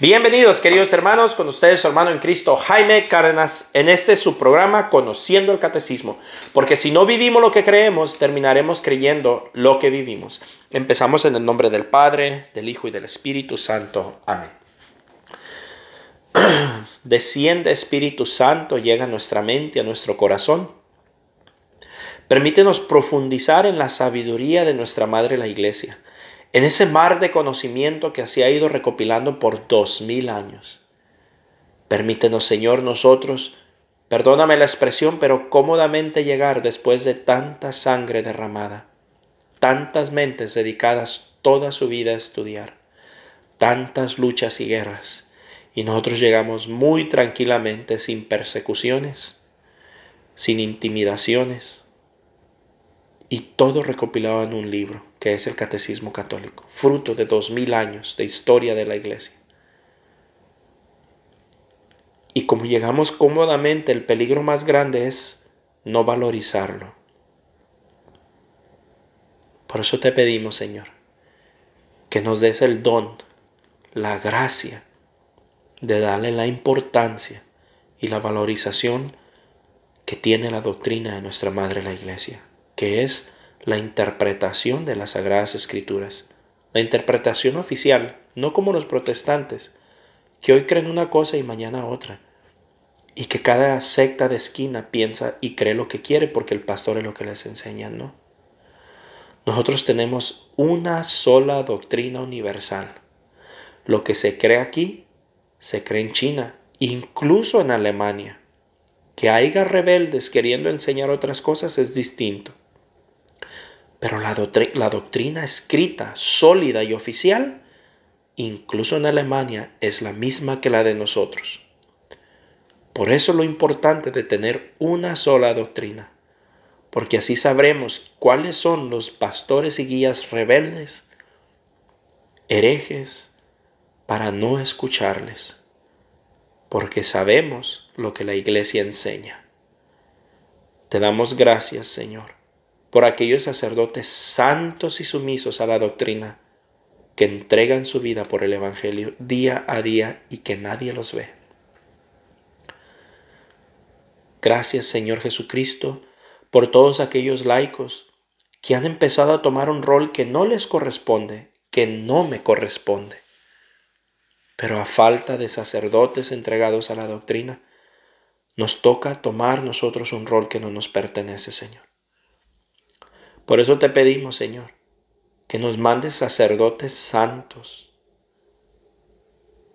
Bienvenidos queridos hermanos, con ustedes su hermano en Cristo Jaime Cárdenas en este su programa Conociendo el Catecismo, porque si no vivimos lo que creemos, terminaremos creyendo lo que vivimos. Empezamos en el nombre del Padre, del Hijo y del Espíritu Santo. Amén. Desciende Espíritu Santo, llega a nuestra mente, a nuestro corazón. Permítenos profundizar en la sabiduría de nuestra Madre la Iglesia en ese mar de conocimiento que así ha ido recopilando por dos mil años. Permítenos, Señor, nosotros, perdóname la expresión, pero cómodamente llegar después de tanta sangre derramada, tantas mentes dedicadas toda su vida a estudiar, tantas luchas y guerras, y nosotros llegamos muy tranquilamente, sin persecuciones, sin intimidaciones, y todo recopilado en un libro que es el catecismo católico, fruto de dos mil años de historia de la iglesia. Y como llegamos cómodamente, el peligro más grande es no valorizarlo. Por eso te pedimos, Señor, que nos des el don, la gracia de darle la importancia y la valorización que tiene la doctrina de nuestra Madre la Iglesia, que es la interpretación de las Sagradas Escrituras. La interpretación oficial, no como los protestantes, que hoy creen una cosa y mañana otra. Y que cada secta de esquina piensa y cree lo que quiere porque el pastor es lo que les enseña, ¿no? Nosotros tenemos una sola doctrina universal. Lo que se cree aquí, se cree en China, incluso en Alemania. Que haya rebeldes queriendo enseñar otras cosas es distinto. Pero la, doctrina, escrita, sólida y oficial, incluso en Alemania, es la misma que la de nosotros. Por eso lo importante de tener una sola doctrina, porque así sabremos cuáles son los pastores y guías rebeldes, herejes, para no escucharles, porque sabemos lo que la iglesia enseña. Te damos gracias, Señor por aquellos sacerdotes santos y sumisos a la doctrina que entregan su vida por el Evangelio día a día y que nadie los ve. Gracias Señor Jesucristo por todos aquellos laicos que han empezado a tomar un rol que no les corresponde, que no me corresponde. Pero a falta de sacerdotes entregados a la doctrina, nos toca tomar nosotros un rol que no nos pertenece, Señor. Por eso te pedimos, Señor, que nos mandes sacerdotes santos,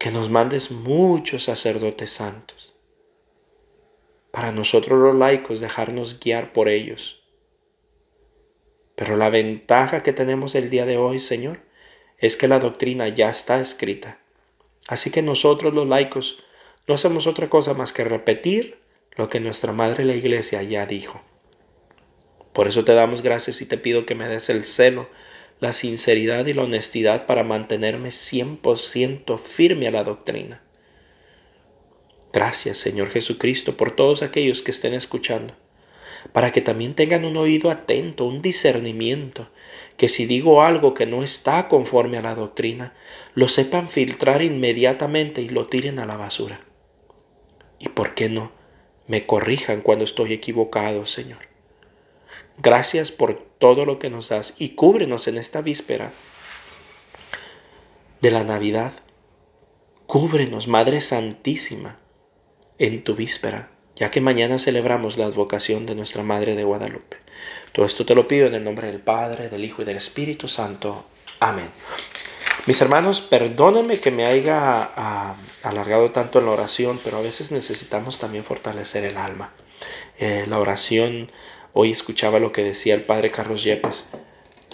que nos mandes muchos sacerdotes santos, para nosotros los laicos dejarnos guiar por ellos. Pero la ventaja que tenemos el día de hoy, Señor, es que la doctrina ya está escrita. Así que nosotros los laicos no hacemos otra cosa más que repetir lo que nuestra Madre la Iglesia ya dijo. Por eso te damos gracias y te pido que me des el celo, la sinceridad y la honestidad para mantenerme 100% firme a la doctrina. Gracias, Señor Jesucristo, por todos aquellos que estén escuchando, para que también tengan un oído atento, un discernimiento, que si digo algo que no está conforme a la doctrina, lo sepan filtrar inmediatamente y lo tiren a la basura. Y por qué no, me corrijan cuando estoy equivocado, Señor. Gracias por todo lo que nos das y cúbrenos en esta víspera de la Navidad. Cúbrenos, Madre Santísima, en tu víspera, ya que mañana celebramos la advocación de nuestra Madre de Guadalupe. Todo esto te lo pido en el nombre del Padre, del Hijo y del Espíritu Santo. Amén. Mis hermanos, perdónenme que me haya ah, alargado tanto en la oración, pero a veces necesitamos también fortalecer el alma. Eh, la oración Hoy escuchaba lo que decía el padre Carlos Yepes.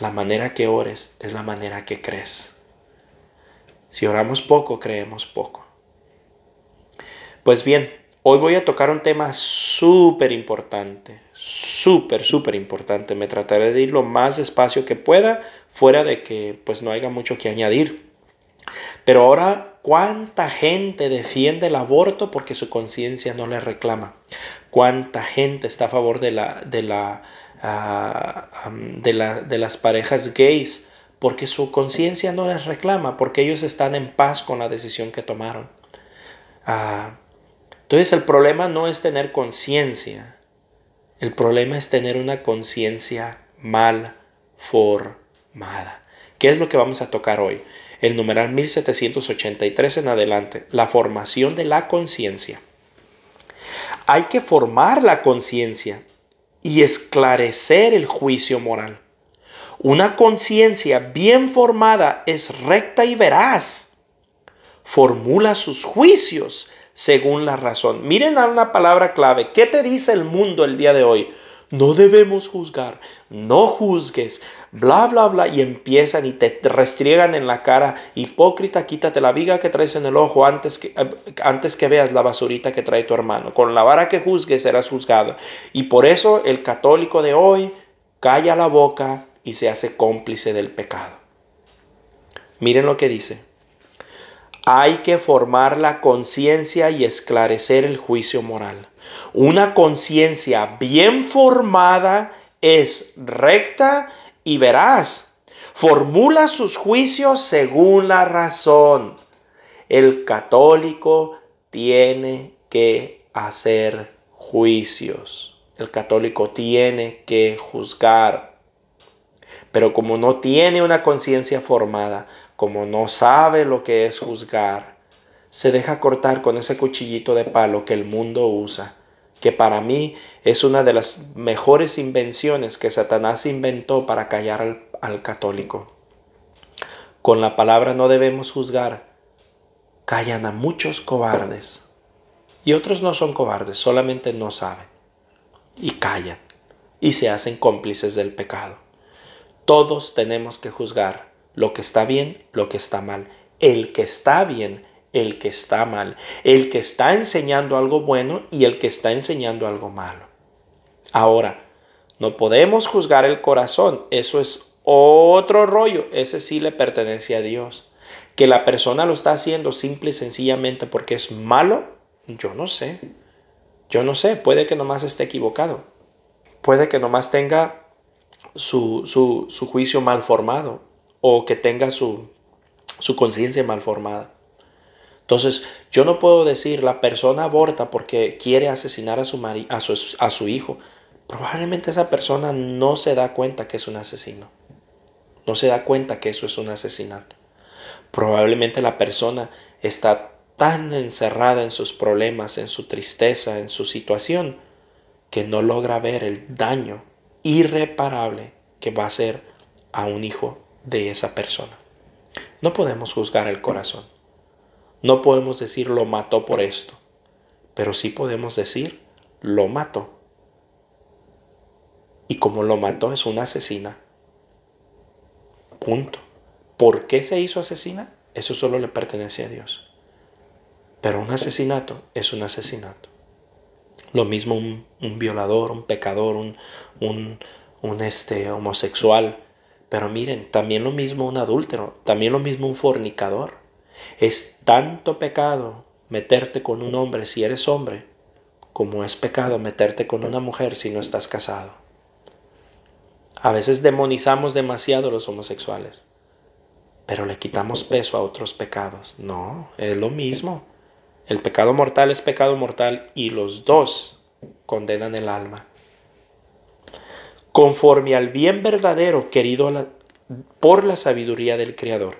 La manera que ores es la manera que crees. Si oramos poco, creemos poco. Pues bien, hoy voy a tocar un tema súper importante, súper, súper importante. Me trataré de ir lo más despacio que pueda, fuera de que pues no haya mucho que añadir. Pero ahora ¿Cuánta gente defiende el aborto porque su conciencia no le reclama? ¿Cuánta gente está a favor de, ah, de, la, de, las parejas gays porque su conciencia no les reclama, porque ellos están en paz con la decisión que tomaron? Ah, entonces el problema no es tener conciencia, el problema es tener una conciencia mal formada. ¿Qué es lo que vamos a tocar hoy? el numeral 1783 en adelante, la formación de la conciencia. Hay que formar la conciencia y esclarecer el juicio moral. Una conciencia bien formada es recta y veraz. Formula sus juicios según la razón. Miren a una palabra clave. ¿Qué te dice el mundo el día de hoy? no debemos juzgar, no juzgues, bla, bla, bla, y empiezan y te restriegan en la cara, hipócrita, quítate la viga que traes en el ojo antes que, eh, antes que veas la basurita que trae tu hermano. Con la vara que juzgues serás juzgado. Y por eso el católico de hoy calla la boca y se hace cómplice del pecado. Miren lo que dice hay que formar la conciencia y esclarecer el juicio moral. Una conciencia bien formada es recta y veraz. Formula sus juicios según la razón. El católico tiene que hacer juicios. El católico tiene que juzgar. Pero como no tiene una conciencia formada, como no sabe lo que es juzgar, se deja cortar con ese cuchillito de palo que el mundo usa, que para mí es una de las mejores invenciones que Satanás inventó para callar al, católico. Con la palabra no debemos juzgar. Callan a muchos cobardes. Y otros no son cobardes, solamente no saben. Y callan. Y se hacen cómplices del pecado. Todos tenemos que juzgar lo que está bien, lo que está mal. El que está bien, el que está mal. El que está enseñando algo bueno y el que está enseñando algo malo. Ahora, no podemos juzgar el corazón. Eso es otro rollo. Ese sí le pertenece a Dios. Que la persona lo está haciendo simple y sencillamente porque es malo, yo no sé. Yo no sé, puede que nomás esté equivocado. Puede que nomás tenga su, su juicio mal formado o que tenga su, conciencia mal formada. Entonces, yo no puedo decir la persona aborta porque quiere asesinar a su, a su, a su hijo. Probablemente esa persona no se da cuenta que es un asesino. No se da cuenta que eso es un asesinato. Probablemente la persona está tan encerrada en sus problemas, en su tristeza, en su situación, que no logra ver el daño irreparable que va a hacer a un hijo de esa persona. No podemos juzgar el corazón. No podemos decir lo mató por esto, pero sí podemos decir lo mató. Y como lo mató es una asesina. Punto. ¿Por qué se hizo asesina? Eso solo le pertenece a Dios. Pero un asesinato es un asesinato. Lo mismo un, violador, un pecador, un, un este, homosexual, pero miren, también lo mismo un adúltero, también lo mismo un fornicador. Es tanto pecado meterte con un hombre si eres hombre, como es pecado meterte con una mujer si no estás casado. A veces demonizamos demasiado a los homosexuales, pero le quitamos peso a otros pecados. No, es lo mismo. El pecado mortal es pecado mortal y los dos condenan el alma conforme al bien verdadero querido por la sabiduría del Creador.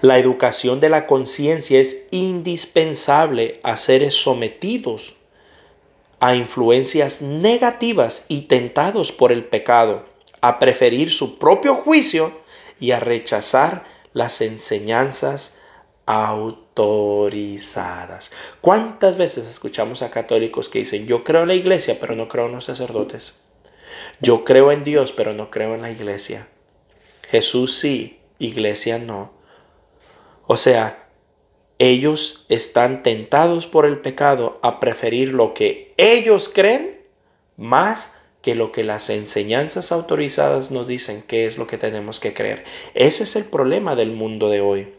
La educación de la conciencia es indispensable a seres sometidos a influencias negativas y tentados por el pecado, a preferir su propio juicio y a rechazar las enseñanzas autorizadas. ¿Cuántas veces escuchamos a católicos que dicen, yo creo en la iglesia, pero no creo en los sacerdotes? Yo creo en Dios, pero no creo en la iglesia. Jesús sí, iglesia no. O sea, ellos están tentados por el pecado a preferir lo que ellos creen más que lo que las enseñanzas autorizadas nos dicen que es lo que tenemos que creer. Ese es el problema del mundo de hoy.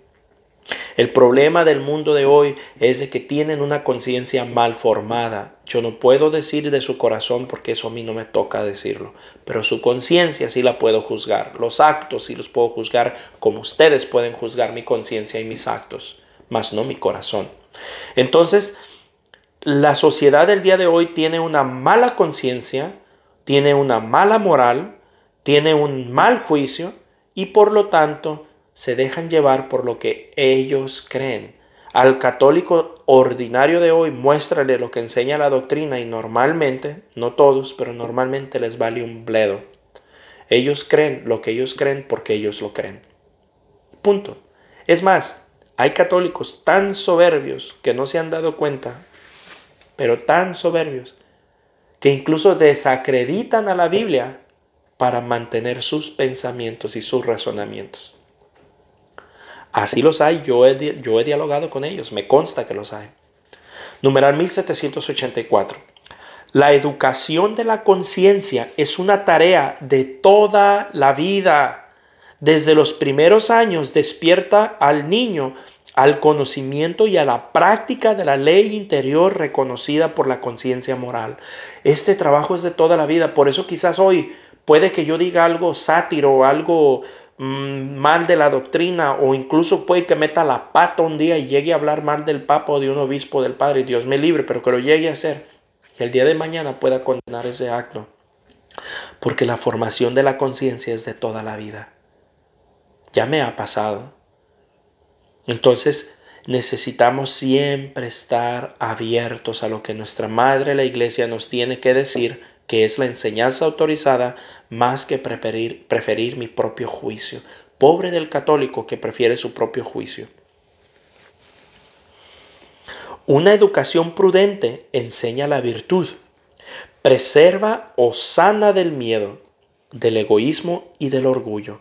El problema del mundo de hoy es de que tienen una conciencia mal formada yo no puedo decir de su corazón porque eso a mí no me toca decirlo, pero su conciencia sí la puedo juzgar, los actos sí los puedo juzgar como ustedes pueden juzgar mi conciencia y mis actos, Más no mi corazón. Entonces, la sociedad del día de hoy tiene una mala conciencia, tiene una mala moral, tiene un mal juicio y por lo tanto se dejan llevar por lo que ellos creen, al católico ordinario de hoy, muéstrale lo que enseña la doctrina y normalmente, no todos, pero normalmente les vale un bledo. Ellos creen lo que ellos creen porque ellos lo creen. Punto. Es más, hay católicos tan soberbios que no se han dado cuenta, pero tan soberbios, que incluso desacreditan a la Biblia para mantener sus pensamientos y sus razonamientos. Así los hay, yo he, yo he dialogado con ellos, me consta que los hay. Numeral 1784. La educación de la conciencia es una tarea de toda la vida. Desde los primeros años despierta al niño al conocimiento y a la práctica de la ley interior reconocida por la conciencia moral. Este trabajo es de toda la vida, por eso quizás hoy puede que yo diga algo sátiro, o algo Mm, mal de la doctrina o incluso puede que meta la pata un día y llegue a hablar mal del papa o de un obispo del padre, Dios me libre, pero que lo llegue a hacer y el día de mañana pueda condenar ese acto. Porque la formación de la conciencia es de toda la vida. Ya me ha pasado. Entonces necesitamos siempre estar abiertos a lo que nuestra madre la iglesia nos tiene que decir que es la enseñanza autorizada, más que preferir, preferir mi propio juicio. Pobre del católico que prefiere su propio juicio. Una educación prudente enseña la virtud, preserva o sana del miedo, del egoísmo y del orgullo,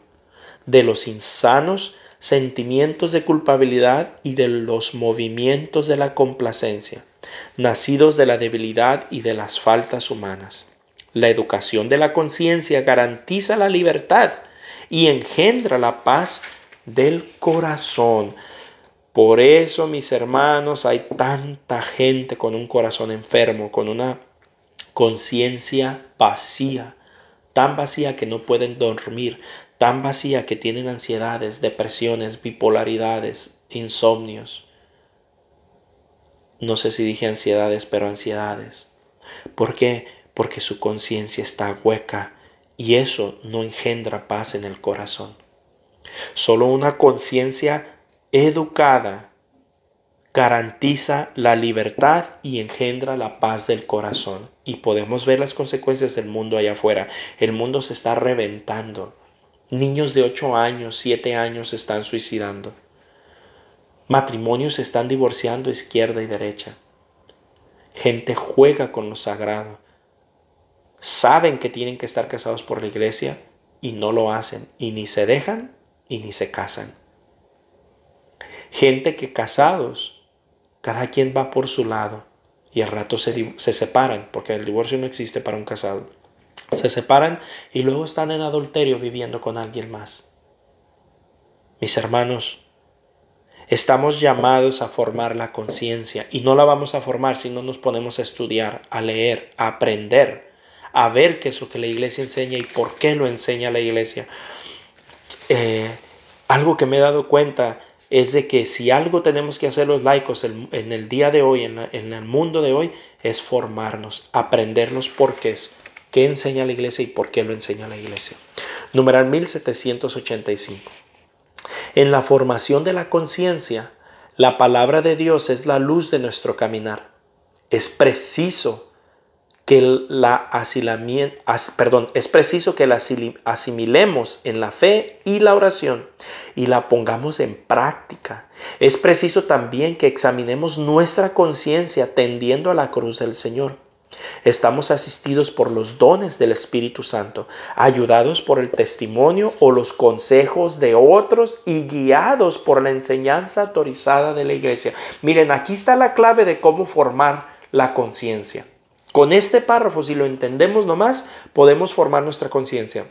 de los insanos sentimientos de culpabilidad y de los movimientos de la complacencia, nacidos de la debilidad y de las faltas humanas. La educación de la conciencia garantiza la libertad y engendra la paz del corazón. Por eso, mis hermanos, hay tanta gente con un corazón enfermo, con una conciencia vacía, tan vacía que no pueden dormir, tan vacía que tienen ansiedades, depresiones, bipolaridades, insomnios. No sé si dije ansiedades, pero ansiedades. ¿Por qué? porque su conciencia está hueca y eso no engendra paz en el corazón. Solo una conciencia educada garantiza la libertad y engendra la paz del corazón. Y podemos ver las consecuencias del mundo allá afuera. El mundo se está reventando. Niños de 8 años, 7 años se están suicidando. Matrimonios se están divorciando izquierda y derecha. Gente juega con lo sagrado saben que tienen que estar casados por la iglesia y no lo hacen, y ni se dejan y ni se casan. Gente que casados, cada quien va por su lado y al rato se, se separan, porque el divorcio no existe para un casado. Se separan y luego están en adulterio viviendo con alguien más. Mis hermanos, Estamos llamados a formar la conciencia y no la vamos a formar si no nos ponemos a estudiar, a leer, a aprender a ver qué es lo que la iglesia enseña y por qué lo enseña la iglesia. Eh, algo que me he dado cuenta es de que si algo tenemos que hacer los laicos en, el día de hoy, en, el mundo de hoy, es formarnos, aprendernos por qué es, qué enseña la iglesia y por qué lo enseña la iglesia. Numeral 1785. En la formación de la conciencia, la palabra de Dios es la luz de nuestro caminar. Es preciso perdón, es preciso que la asimilemos en la fe y la oración y la pongamos en práctica. Es preciso también que examinemos nuestra conciencia tendiendo a la cruz del Señor. Estamos asistidos por los dones del Espíritu Santo, ayudados por el testimonio o los consejos de otros y guiados por la enseñanza autorizada de la iglesia. Miren, aquí está la clave de cómo formar la conciencia. Con este párrafo, si lo entendemos nomás, podemos formar nuestra conciencia.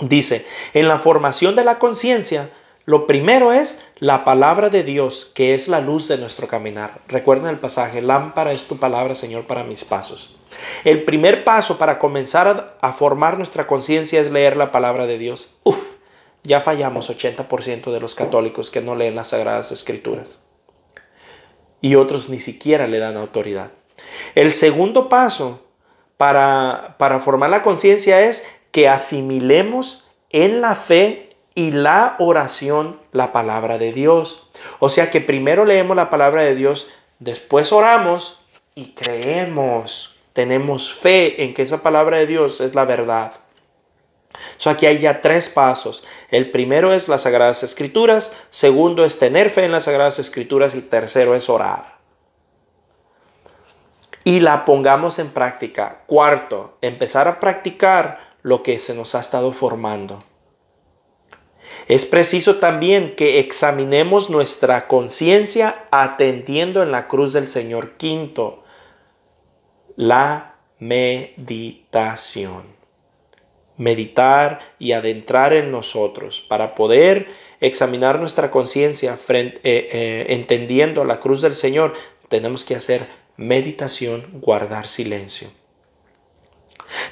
Dice, en la formación de la conciencia, lo primero es la palabra de Dios, que es la luz de nuestro caminar. Recuerden el pasaje, lámpara es tu palabra, Señor, para mis pasos. El primer paso para comenzar a, formar nuestra conciencia es leer la palabra de Dios. Uf, ya fallamos 80% de los católicos que no leen las Sagradas Escrituras. Y otros ni siquiera le dan autoridad. El segundo paso para, formar la conciencia es que asimilemos en la fe y la oración la palabra de Dios. O sea que primero leemos la palabra de Dios, después oramos y creemos. Tenemos fe en que esa palabra de Dios es la verdad. So, aquí hay ya tres pasos. El primero es las Sagradas Escrituras, segundo es tener fe en las Sagradas Escrituras y tercero es orar y la pongamos en práctica. Cuarto, empezar a practicar lo que se nos ha estado formando. Es preciso también que examinemos nuestra conciencia atendiendo en la cruz del Señor. Quinto, la meditación. Meditar y adentrar en nosotros para poder examinar nuestra conciencia eh, eh, entendiendo la cruz del Señor. Tenemos que hacer meditación, guardar silencio.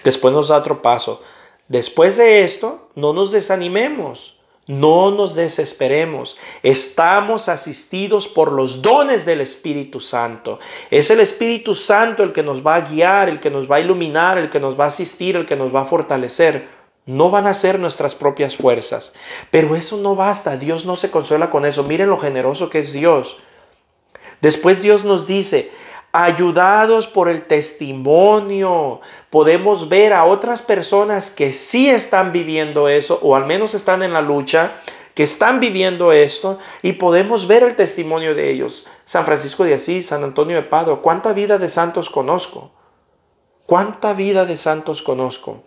Después nos da otro paso. Después de esto, no nos desanimemos, no nos desesperemos. Estamos asistidos por los dones del Espíritu Santo. Es el Espíritu Santo el que nos va a guiar, el que nos va a iluminar, el que nos va a asistir, el que nos va a fortalecer. No van a ser nuestras propias fuerzas. Pero eso no basta. Dios no se consuela con eso. Miren lo generoso que es Dios. Después Dios nos dice, ayudados por el testimonio, podemos ver a otras personas que sí están viviendo eso, o al menos están en la lucha, que están viviendo esto, y podemos ver el testimonio de ellos. San Francisco de Asís, San Antonio de Padua, ¿cuánta vida de santos conozco? ¿Cuánta vida de santos conozco?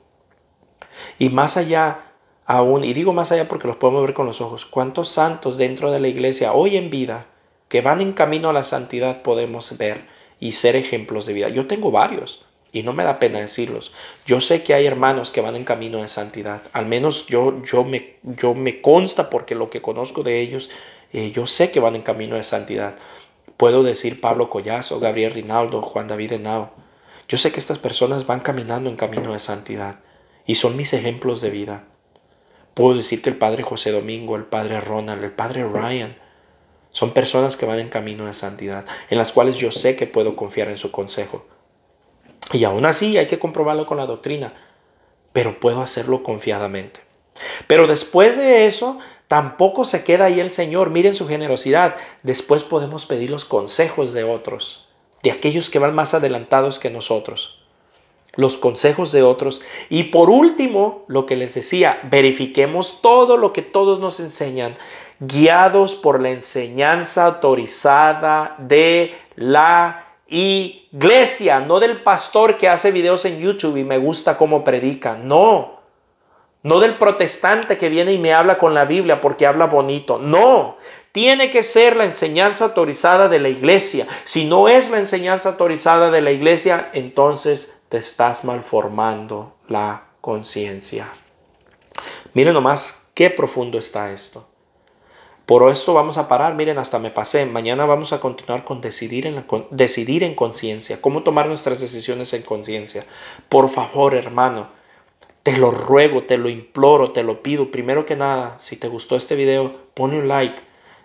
Y más allá aún, y digo más allá porque los podemos ver con los ojos, ¿cuántos santos dentro de la iglesia hoy en vida? que van en camino a la santidad podemos ver y ser ejemplos de vida. Yo tengo varios y no me da pena decirlos. Yo sé que hay hermanos que van en camino de santidad. Al menos yo, yo, me, yo me consta porque lo que conozco de ellos, eh, yo sé que van en camino de santidad. Puedo decir Pablo Collazo, Gabriel Rinaldo, Juan David Henao. Yo sé que estas personas van caminando en camino de santidad y son mis ejemplos de vida. Puedo decir que el padre José Domingo, el padre Ronald, el padre Ryan, son personas que van en camino de santidad, en las cuales yo sé que puedo confiar en su consejo. Y aún así hay que comprobarlo con la doctrina, pero puedo hacerlo confiadamente. Pero después de eso, tampoco se queda ahí el Señor. Miren su generosidad. Después podemos pedir los consejos de otros, de aquellos que van más adelantados que nosotros los consejos de otros. Y por último, lo que les decía, verifiquemos todo lo que todos nos enseñan guiados por la enseñanza autorizada de la iglesia, no del pastor que hace videos en YouTube y me gusta cómo predica, no. No del protestante que viene y me habla con la Biblia porque habla bonito. No, tiene que ser la enseñanza autorizada de la iglesia. Si no es la enseñanza autorizada de la iglesia, entonces te estás malformando la conciencia. Miren nomás qué profundo está esto. Por esto vamos a parar, miren, hasta me pasé. Mañana vamos a continuar con decidir en, decidir en conciencia, cómo tomar nuestras decisiones en conciencia. Por favor, hermano, te lo ruego, te lo imploro, te lo pido. Primero que nada, si te gustó este video, pone un like.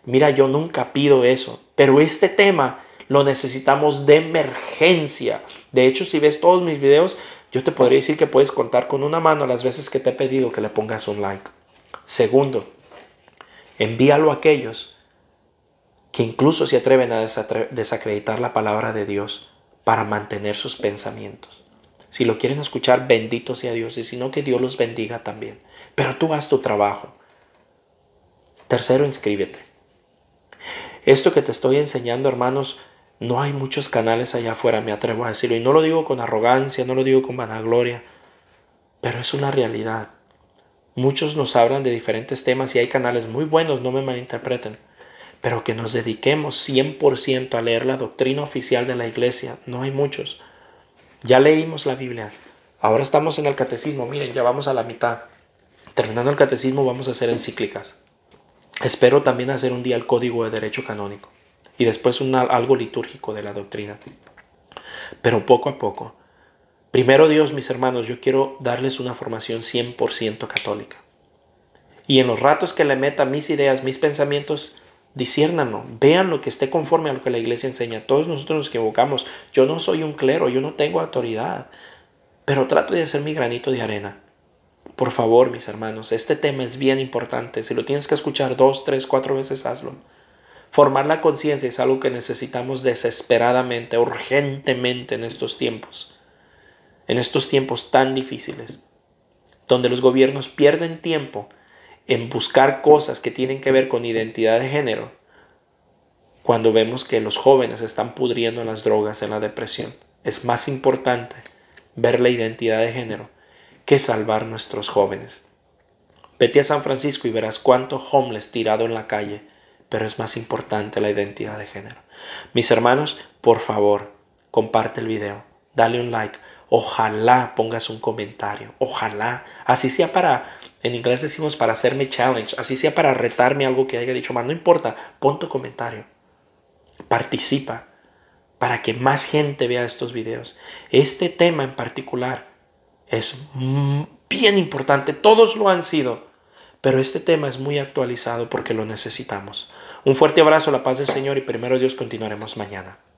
Mira, yo nunca pido eso, pero este tema lo necesitamos de emergencia. De hecho, si ves todos mis videos, yo te podría decir que puedes contar con una mano las veces que te he pedido que le pongas un like. Segundo, Envíalo a aquellos que incluso se atreven a desacreditar la palabra de Dios para mantener sus pensamientos. Si lo quieren escuchar, bendito sea Dios, y si no, que Dios los bendiga también. Pero tú haz tu trabajo. Tercero, inscríbete. Esto que te estoy enseñando, hermanos, no hay muchos canales allá afuera, me atrevo a decirlo, y no lo digo con arrogancia, no lo digo con vanagloria, pero es una realidad. Muchos nos hablan de diferentes temas y hay canales muy buenos, no me malinterpreten, pero que nos dediquemos 100% a leer la doctrina oficial de la iglesia, no hay muchos. Ya leímos la Biblia, ahora estamos en el catecismo, miren, ya vamos a la mitad. Terminando el catecismo vamos a hacer encíclicas. Espero también hacer un día el código de derecho canónico y después un, algo litúrgico de la doctrina. Pero poco a poco, Primero Dios, mis hermanos, yo quiero darles una formación 100% católica. Y en los ratos que le meta mis ideas, mis pensamientos, disciérnanlo, vean lo que esté conforme a lo que la iglesia enseña. Todos nosotros nos equivocamos. Yo no soy un clero, yo no tengo autoridad, pero trato de hacer mi granito de arena. Por favor, mis hermanos, este tema es bien importante. Si lo tienes que escuchar dos, tres, cuatro veces, hazlo. Formar la conciencia es algo que necesitamos desesperadamente, urgentemente en estos tiempos en estos tiempos tan difíciles, donde los gobiernos pierden tiempo en buscar cosas que tienen que ver con identidad de género, cuando vemos que los jóvenes están pudriendo las drogas, en la depresión. Es más importante ver la identidad de género que salvar nuestros jóvenes. Vete a San Francisco y verás cuánto homeless tirado en la calle, pero es más importante la identidad de género. Mis hermanos, por favor, comparte el video, dale un like, Ojalá pongas un comentario. Ojalá. Así sea para, en inglés decimos para hacerme challenge. Así sea para retarme algo que haya dicho mal. No importa. Pon tu comentario. Participa para que más gente vea estos videos. Este tema en particular es bien importante. Todos lo han sido. Pero este tema es muy actualizado porque lo necesitamos. Un fuerte abrazo, la paz del Señor y primero Dios continuaremos mañana.